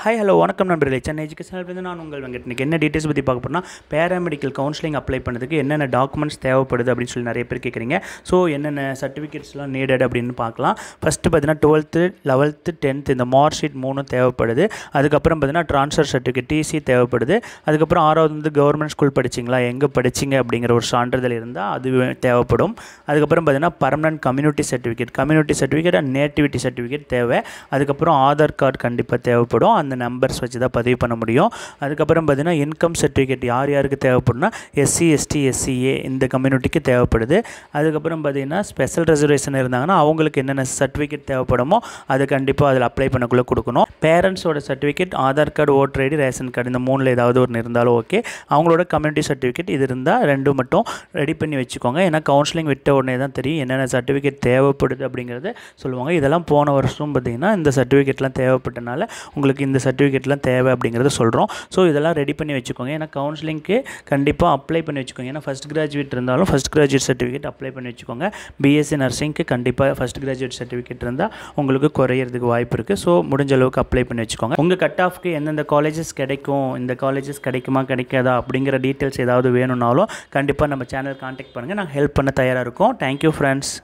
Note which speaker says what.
Speaker 1: hi hello வணக்கம் நண்பர்களே சென்னை எஜுகேஷனிலிருந்து நான் உங்கள் வெங்கட் இன்றைக்கி என்ன டீட்டெயில்ஸ் பற்றி பார்க்க போனால் பேராமெடிக்கல் கவுன்சிலிங் அப்ளை பண்ணதுக்கு என்னென்ன டாக்குமெண்ட்ஸ் தேவைப்படுது அப்படின்னு சொல்லி நிறைய பேர் கேட்குறீங்க ஸோ என்னென்ன சர்டிஃபிகேட்ஸ்லாம் நீடட் அப்படின்னு பார்க்கலாம் ஃபஸ்ட்டு பார்த்தீங்கன்னா டுவெல்த்து லெவல்த்து டென்த்து இந்த மார்க் ஷீட் மூணும் தேவைப்படுது அதுக்கப்புறம் பார்த்தீங்கன்னா ட்ரான்ஸ்ஃபர் சர்டிஃபிகேட் டிசி தேவைப்படுது அதுக்கப்புறம் ஆறாவது வந்து கவர்மெண்ட் ஸ்கூல் படிச்சிங்களா எங்கே படிச்சிங்க அப்படிங்கிற ஒரு சான்றிதழ் இருந்தால் அது தேவைப்படும் அதுக்கப்புறம் பார்த்தீங்கன்னா permanent community certificate community certificate and nativity certificate தேவை அதுக்கப்புறம் ஆதார் கார்டு கண்டிப்பாக தேவைப்படும் அந்த நம்பர்ஸ் வச்சு தான் பதிவு பண்ண முடியும் அதுக்கப்புறம் பார்த்திங்கன்னா இன்கம் சர்டிஃபிகேட் யார் யாருக்கு தேவைப்படும்னா எஸ்சி எஸ்டி எஸ்சிஏ இந்த கம்யூனிட்டிக்கு தேவைப்படுது அதுக்கப்புறம் பார்த்திங்கன்னா ஸ்பெஷல் ரிசர்வேஷன் இருந்தாங்கன்னா அவங்களுக்கு என்னென்ன சர்டிஃபிகேட் தேவைப்படுமோ அது கண்டிப்பாக அதில் அப்ளை பண்ணக்குள்ளே கொடுக்கணும் பேரண்ட்ஸோட certificate Aadhaar card voter ID ration card இந்த மூணில் ஏதாவது ஒன்று இருந்தாலும் ஓகே அவங்களோட கம்யூனிட்டி சர்டிஃபிகேட் இது இருந்தால் ரெண்டும் மட்டும் ரெடி பண்ணி வச்சுக்கோங்க ஏன்னா கவுன்சிலிங் விட்ட உடனே தான் தெரியும் என்னென்ன சர்டிஃபிகேட் தேவைப்படுது அப்படிங்கிறத சொல்லுவாங்க இதெல்லாம் போன வருஷம் பார்த்திங்கன்னா இந்த சர்டிஃபிகேட்லாம் தேவைப்பட்டனால உங்களுக்கு இந்த சர்டிஃபிகேட்லாம் தேவை அப்படிங்கிறத சொல்கிறோம் ஸோ இதெல்லாம் ரெடி பண்ணி வச்சுக்கோங்க ஏன்னா கவுன்சிலிங்க்கு கண்டிப்பாக அப்ளை பண்ணி வச்சுக்கோங்க ஏன்னா ஃபஸ்ட் கிராஜுவேட் இருந்தாலும் ஃபஸ்ட் கிராஜுவேட் சர்டிஃபிகேட் அப்ளை பண்ணி வச்சுக்கோங்க பிஎஸ்சி நர்சிங்க்கு கண்டிப்பாக ஃபஸ்ட் கிராஜுவேட் சர்டிஃபிகேட் இருந்தால் உங்களுக்கு குறையிறதுக்கு வாய்ப்பு இருக்குது ஸோ முடிஞ்ச அளவுக்கு அப்ளை பண்ணி வச்சுக்கோங்க உங்கள் கட் ஆஃப்க்கு எந்தெந்த காலேஜஸ் கிடைக்கும் இந்த காலேஜஸ் கிடைக்குமா கிடைக்காதா அப்படிங்கிற டீட்டெயில்ஸ் ஏதாவது வேணும்னாலும் கண்டிப்பாக நம்ம சேனல் கான்டாக்ட் பண்ணுங்கள் நாங்கள் ஹெல்ப் பண்ண தயாராக இருக்கோம் தேங்க்யூ ஃப்ரெண்ட்ஸ்